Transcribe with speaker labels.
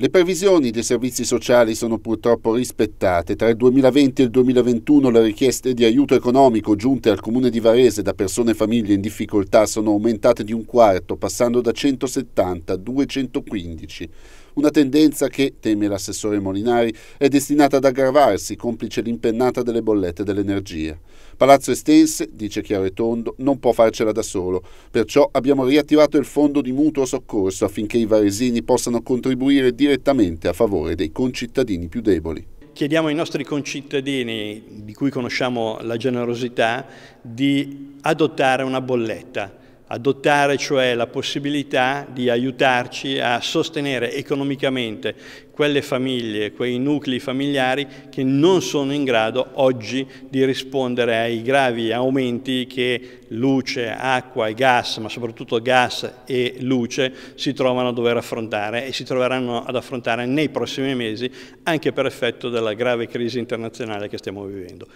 Speaker 1: Le previsioni dei servizi sociali sono purtroppo rispettate. Tra il 2020 e il 2021 le richieste di aiuto economico giunte al comune di Varese da persone e famiglie in difficoltà sono aumentate di un quarto, passando da 170 a 215. Una tendenza che, teme l'assessore Molinari, è destinata ad aggravarsi, complice l'impennata delle bollette dell'energia. Palazzo Estense, dice Chiaro e Tondo, non può farcela da solo, perciò abbiamo riattivato il fondo di mutuo soccorso affinché i varesini possano contribuire direttamente direttamente a favore dei concittadini più deboli.
Speaker 2: Chiediamo ai nostri concittadini, di cui conosciamo la generosità, di adottare una bolletta adottare cioè la possibilità di aiutarci a sostenere economicamente quelle famiglie, quei nuclei familiari che non sono in grado oggi di rispondere ai gravi aumenti che luce, acqua e gas, ma soprattutto gas e luce, si trovano a dover affrontare e si troveranno ad affrontare nei prossimi mesi anche per effetto della grave crisi internazionale che stiamo vivendo.